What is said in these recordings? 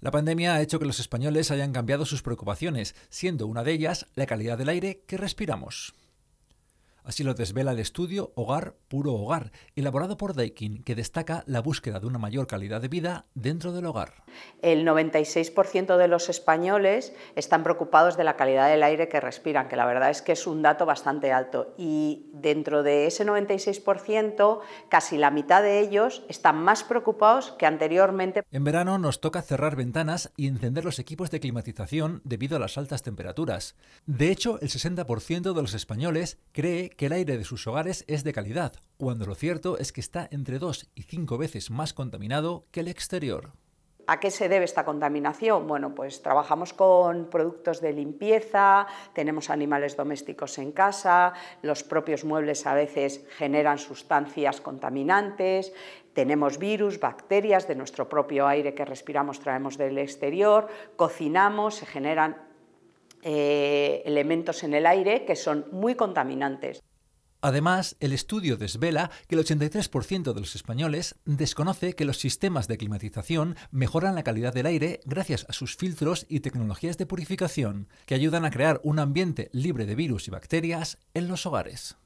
La pandemia ha hecho que los españoles hayan cambiado sus preocupaciones, siendo una de ellas la calidad del aire que respiramos. Así lo desvela el estudio Hogar Puro Hogar, elaborado por Daikin, que destaca la búsqueda de una mayor calidad de vida dentro del hogar. El 96% de los españoles están preocupados de la calidad del aire que respiran, que la verdad es que es un dato bastante alto. Y dentro de ese 96%, casi la mitad de ellos están más preocupados que anteriormente. En verano nos toca cerrar ventanas y encender los equipos de climatización debido a las altas temperaturas. De hecho, el 60% de los españoles cree que el aire de sus hogares es de calidad, cuando lo cierto es que está entre dos y cinco veces más contaminado que el exterior. ¿A qué se debe esta contaminación? Bueno, pues trabajamos con productos de limpieza, tenemos animales domésticos en casa, los propios muebles a veces generan sustancias contaminantes, tenemos virus, bacterias de nuestro propio aire que respiramos, traemos del exterior, cocinamos, se generan eh, elementos en el aire que son muy contaminantes. Además, el estudio desvela que el 83% de los españoles desconoce que los sistemas de climatización mejoran la calidad del aire gracias a sus filtros y tecnologías de purificación, que ayudan a crear un ambiente libre de virus y bacterias en los hogares.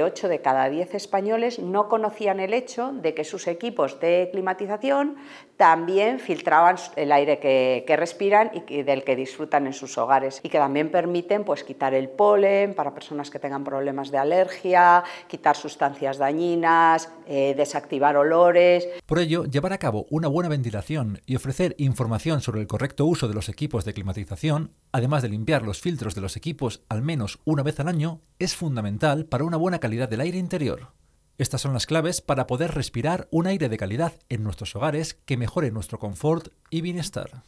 8 de cada 10 españoles no conocían el hecho de que sus equipos de climatización también filtraban el aire que, respiran y del que disfrutan en sus hogares y que también permiten pues, quitar el polen para personas que tengan problemas de alergia, quitar sustancias dañinas, eh, desactivar olores. Por ello, llevar a cabo una buena ventilación y ofrecer información sobre el correcto uso de los equipos de climatización, además de limpiar los filtros de los equipos al menos una vez al año, es fundamental para una buena calidad del aire interior. Estas son las claves para poder respirar un aire de calidad en nuestros hogares que mejore nuestro confort y bienestar.